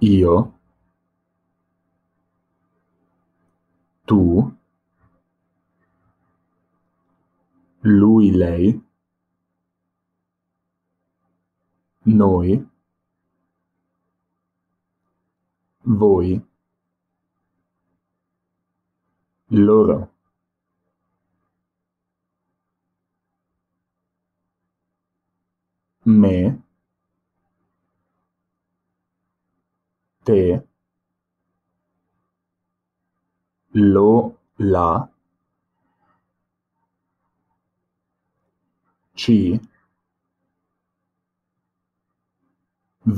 io, tu, lui, lei, noi, voi, loro. Me, te lo la ci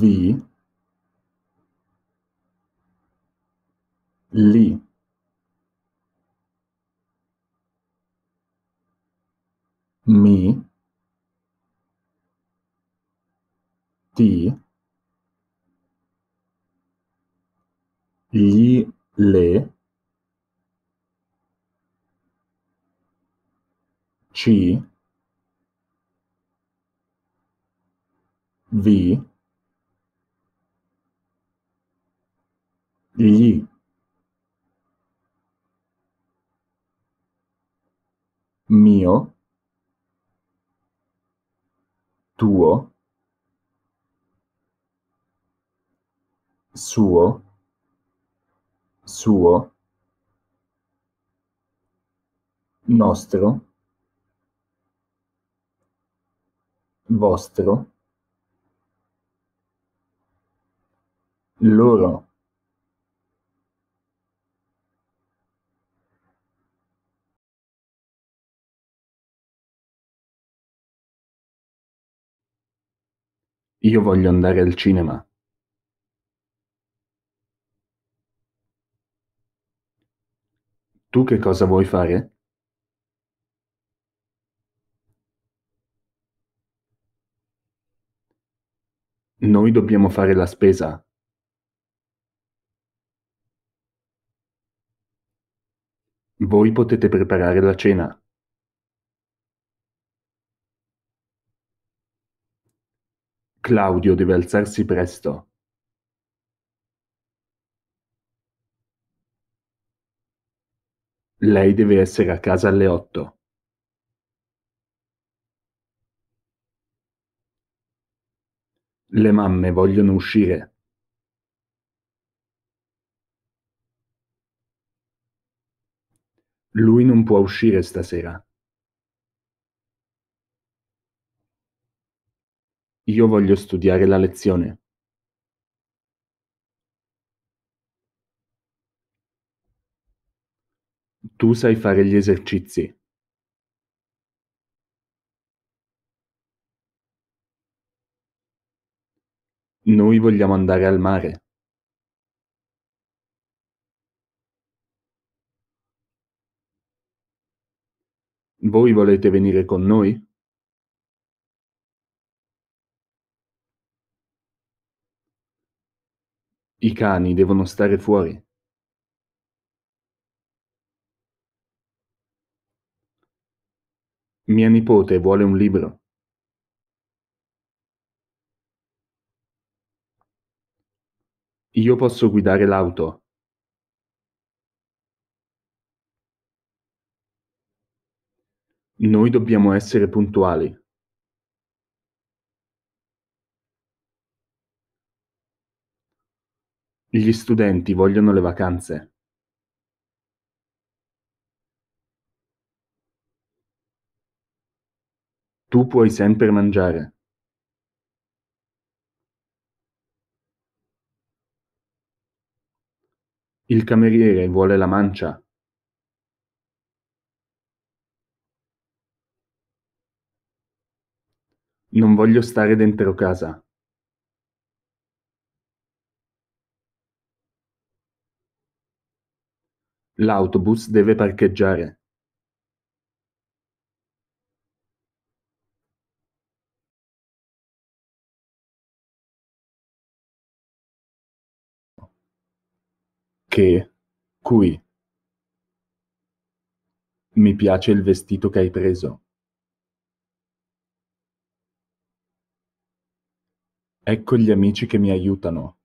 vi li mi ti gli le ci vi gli mio tuo suo suo nostro vostro loro Io voglio andare al cinema. Tu che cosa vuoi fare? Noi dobbiamo fare la spesa. Voi potete preparare la cena. Claudio deve alzarsi presto. Lei deve essere a casa alle otto. Le mamme vogliono uscire. Lui non può uscire stasera. Io voglio studiare la lezione. Tu sai fare gli esercizi. Noi vogliamo andare al mare. Voi volete venire con noi? I cani devono stare fuori. mia nipote vuole un libro. Io posso guidare l'auto. Noi dobbiamo essere puntuali. Gli studenti vogliono le vacanze. Tu puoi sempre mangiare. Il cameriere vuole la mancia. Non voglio stare dentro casa. L'autobus deve parcheggiare. che qui. Mi piace il vestito che hai preso. Ecco gli amici che mi aiutano.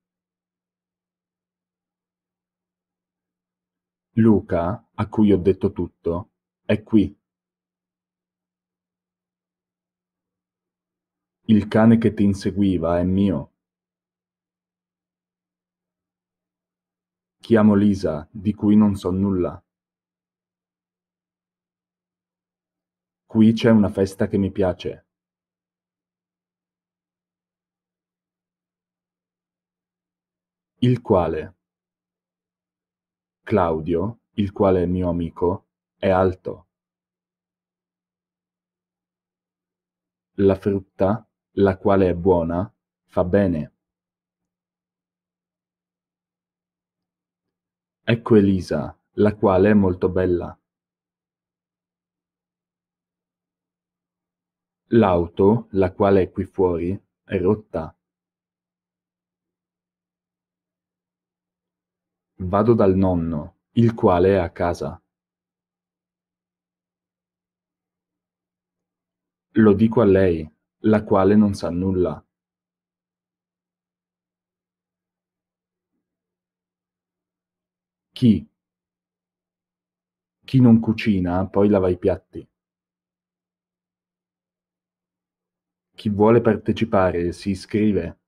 Luca, a cui ho detto tutto, è qui. Il cane che ti inseguiva è mio. Chiamo Lisa, di cui non so nulla. Qui c'è una festa che mi piace. Il quale. Claudio, il quale è mio amico, è alto. La frutta, la quale è buona, fa bene. Ecco Elisa, la quale è molto bella. L'auto, la quale è qui fuori, è rotta. Vado dal nonno, il quale è a casa. Lo dico a lei, la quale non sa nulla. Chi? Chi non cucina, poi lava i piatti. Chi vuole partecipare si iscrive.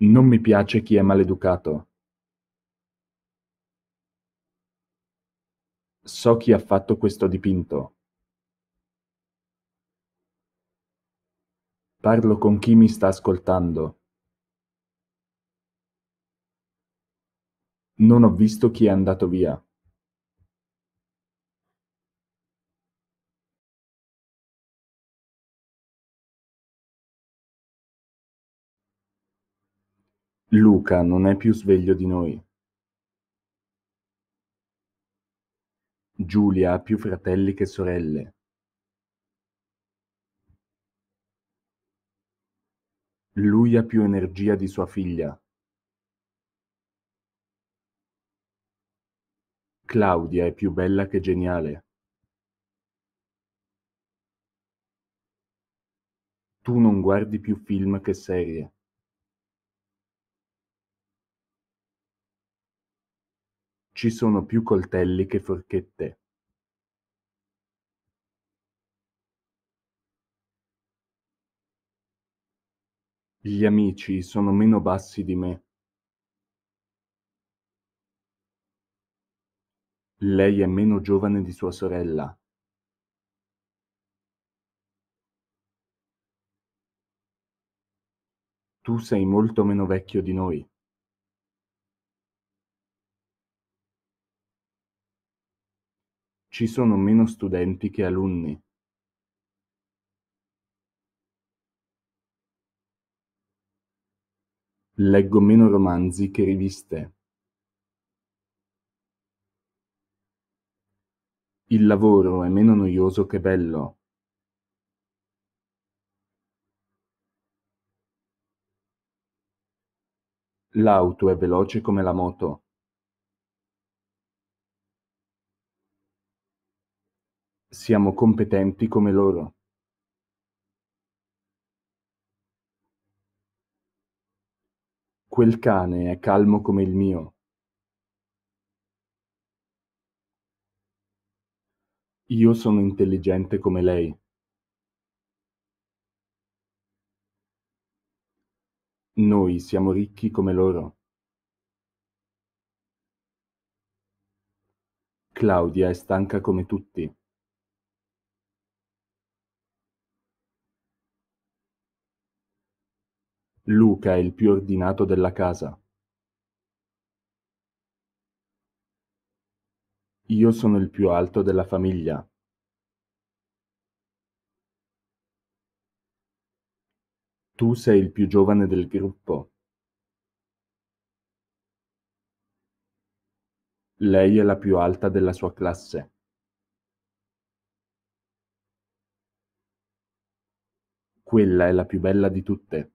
Non mi piace chi è maleducato. So chi ha fatto questo dipinto. Parlo con chi mi sta ascoltando. Non ho visto chi è andato via. Luca non è più sveglio di noi. Giulia ha più fratelli che sorelle. Lui ha più energia di sua figlia. Claudia è più bella che geniale. Tu non guardi più film che serie. Ci sono più coltelli che forchette. Gli amici sono meno bassi di me. Lei è meno giovane di sua sorella. Tu sei molto meno vecchio di noi. Ci sono meno studenti che alunni. Leggo meno romanzi che riviste. Il lavoro è meno noioso che bello. L'auto è veloce come la moto. Siamo competenti come loro. Quel cane è calmo come il mio. Io sono intelligente come lei. Noi siamo ricchi come loro. Claudia è stanca come tutti. Luca è il più ordinato della casa. Io sono il più alto della famiglia. Tu sei il più giovane del gruppo. Lei è la più alta della sua classe. Quella è la più bella di tutte.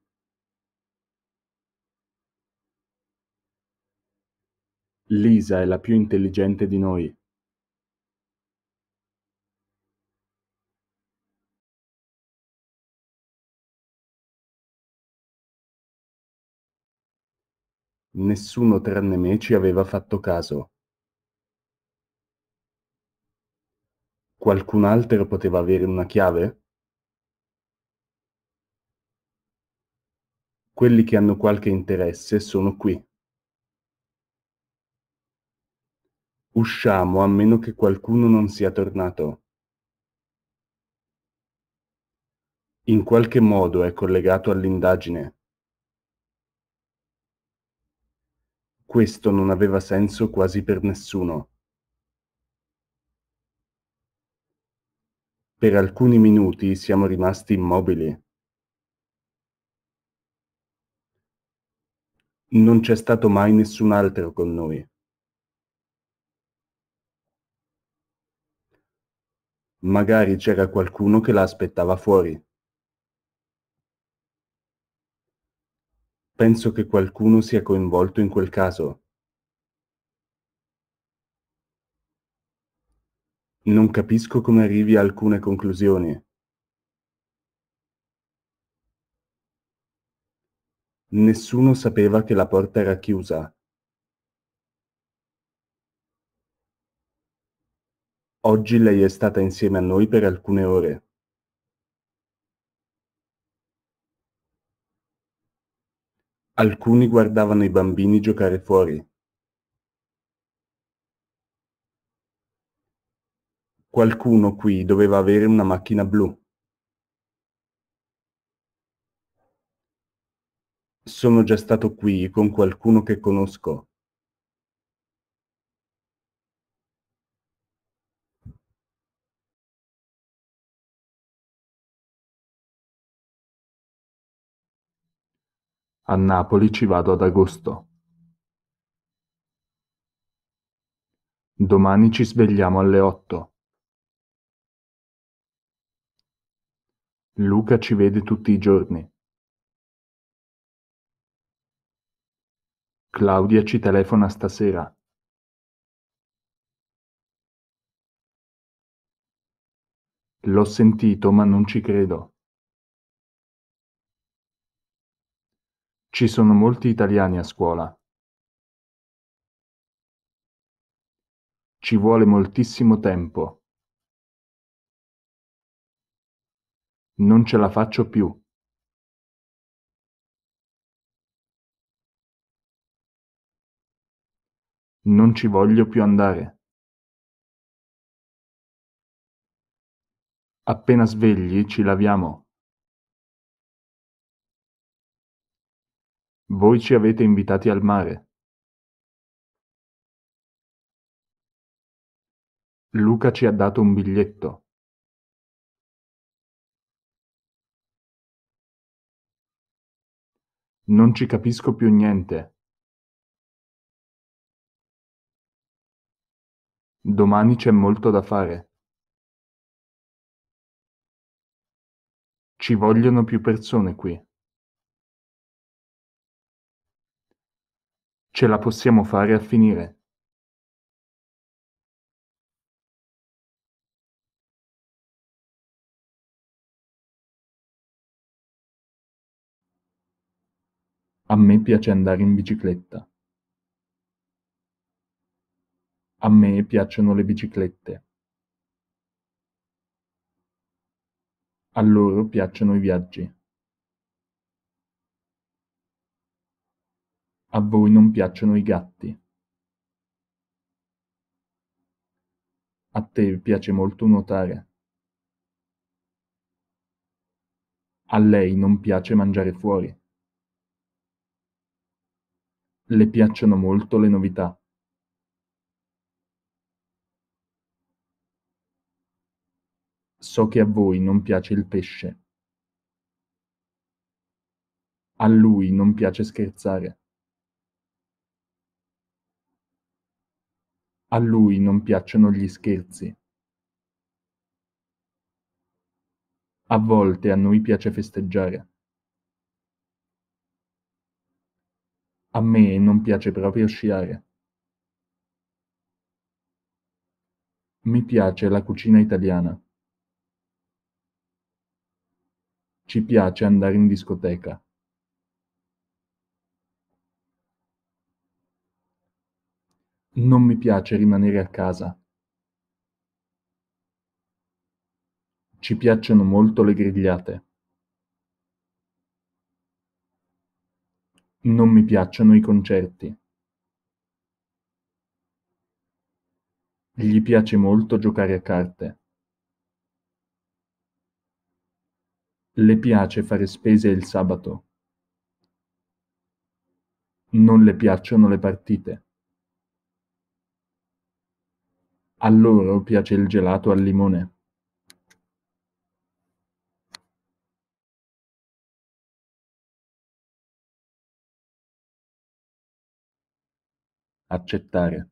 Lisa è la più intelligente di noi. Nessuno tranne me ci aveva fatto caso. Qualcun altro poteva avere una chiave? Quelli che hanno qualche interesse sono qui. Usciamo a meno che qualcuno non sia tornato. In qualche modo è collegato all'indagine. Questo non aveva senso quasi per nessuno. Per alcuni minuti siamo rimasti immobili. Non c'è stato mai nessun altro con noi. Magari c'era qualcuno che la aspettava fuori. Penso che qualcuno sia coinvolto in quel caso. Non capisco come arrivi a alcune conclusioni. Nessuno sapeva che la porta era chiusa. Oggi lei è stata insieme a noi per alcune ore. Alcuni guardavano i bambini giocare fuori. Qualcuno qui doveva avere una macchina blu. Sono già stato qui con qualcuno che conosco. A Napoli ci vado ad agosto. Domani ci svegliamo alle otto. Luca ci vede tutti i giorni. Claudia ci telefona stasera. L'ho sentito ma non ci credo. Ci sono molti italiani a scuola. Ci vuole moltissimo tempo. Non ce la faccio più. Non ci voglio più andare. Appena svegli ci laviamo. Voi ci avete invitati al mare. Luca ci ha dato un biglietto. Non ci capisco più niente. Domani c'è molto da fare. Ci vogliono più persone qui. Ce la possiamo fare a finire. A me piace andare in bicicletta. A me piacciono le biciclette. A loro piacciono i viaggi. A voi non piacciono i gatti. A te piace molto nuotare. A lei non piace mangiare fuori. Le piacciono molto le novità. So che a voi non piace il pesce. A lui non piace scherzare. A lui non piacciono gli scherzi. A volte a noi piace festeggiare. A me non piace proprio sciare. Mi piace la cucina italiana. Ci piace andare in discoteca. Non mi piace rimanere a casa. Ci piacciono molto le grigliate. Non mi piacciono i concerti. Gli piace molto giocare a carte. Le piace fare spese il sabato. Non le piacciono le partite. A loro piace il gelato al limone. Accettare.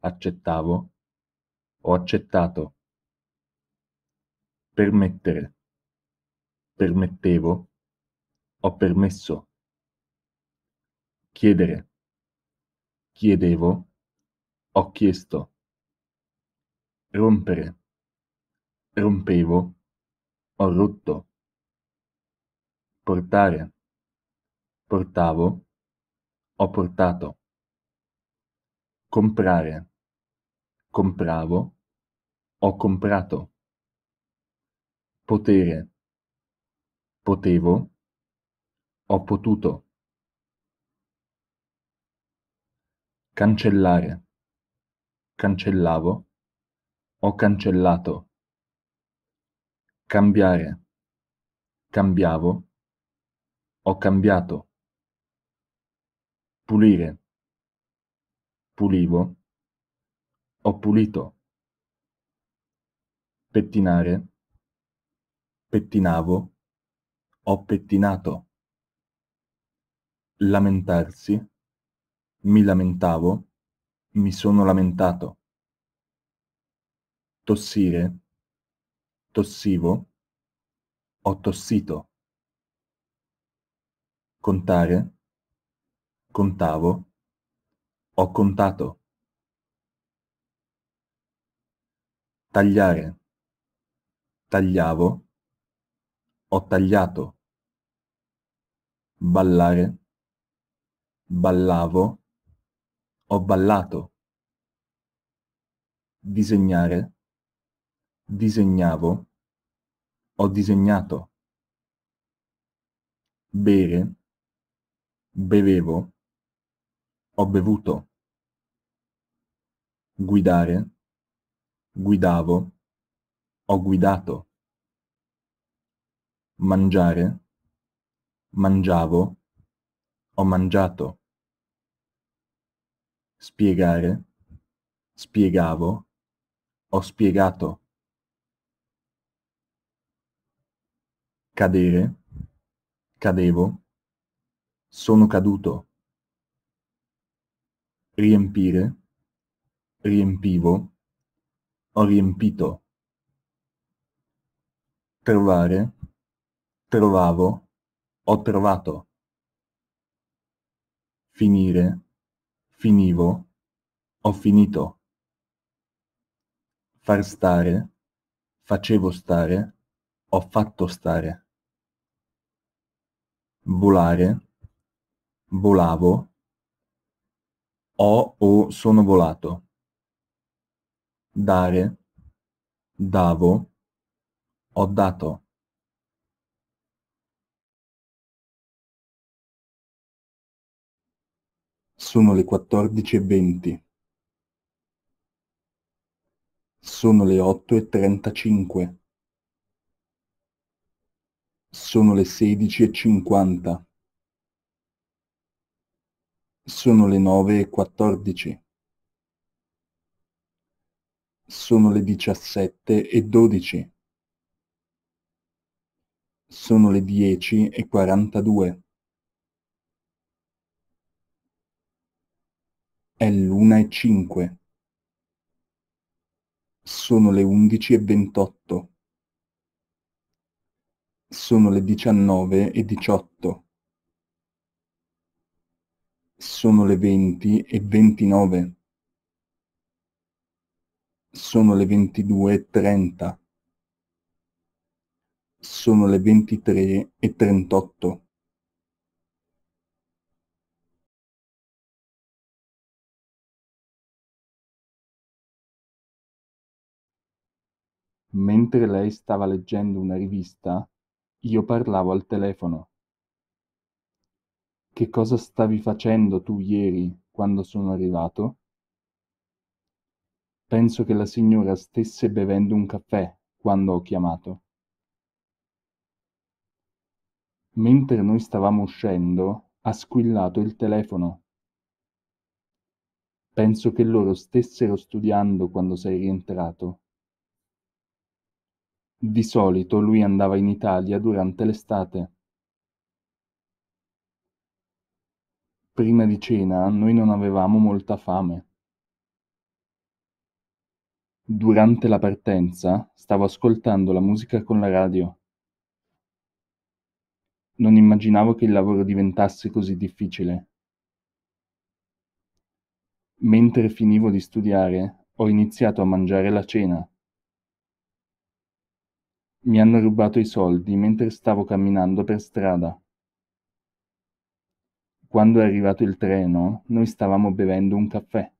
Accettavo. Ho accettato. Permettere. Permettevo. Ho permesso. Chiedere. Chiedevo ho chiesto. Rompere. Rompevo. Ho rotto. Portare. Portavo. Ho portato. Comprare. Compravo. Ho comprato. Potere. Potevo. Ho potuto. Cancellare cancellavo, ho cancellato, cambiare, cambiavo, ho cambiato, pulire, pulivo, ho pulito, pettinare, pettinavo, ho pettinato lamentarsi, mi lamentavo, mi sono lamentato. Tossire. Tossivo. Ho tossito. Contare. Contavo. Ho contato. Tagliare. Tagliavo. Ho tagliato. Ballare. Ballavo ho ballato. Disegnare, disegnavo, ho disegnato. Bere, bevevo, ho bevuto. Guidare, guidavo, ho guidato. Mangiare, mangiavo, ho mangiato spiegare, spiegavo, ho spiegato. Cadere, cadevo, sono caduto. Riempire, riempivo, ho riempito. Trovare, trovavo, ho trovato. Finire, finivo, ho finito. Far stare, facevo stare, ho fatto stare. Volare, volavo, ho o sono volato. Dare, davo, ho dato. Sono le quattordici e venti. Sono le otto e trentacinque. Sono le sedici e cinquanta. Sono le nove e quattordici. Sono le diciassette e dodici. Sono le dieci e quarantadue. È l'una e cinque. Sono le undici e ventotto. Sono le diciannove e diciotto. Sono le venti e ventinove. Sono le ventidue e trenta. Sono le ventitré e trentotto. mentre lei stava leggendo una rivista, io parlavo al telefono. Che cosa stavi facendo tu ieri quando sono arrivato? Penso che la signora stesse bevendo un caffè quando ho chiamato. Mentre noi stavamo uscendo, ha squillato il telefono. Penso che loro stessero studiando quando sei rientrato. Di solito lui andava in Italia durante l'estate. Prima di cena noi non avevamo molta fame. Durante la partenza stavo ascoltando la musica con la radio. Non immaginavo che il lavoro diventasse così difficile. Mentre finivo di studiare, ho iniziato a mangiare la cena. Mi hanno rubato i soldi mentre stavo camminando per strada. Quando è arrivato il treno, noi stavamo bevendo un caffè.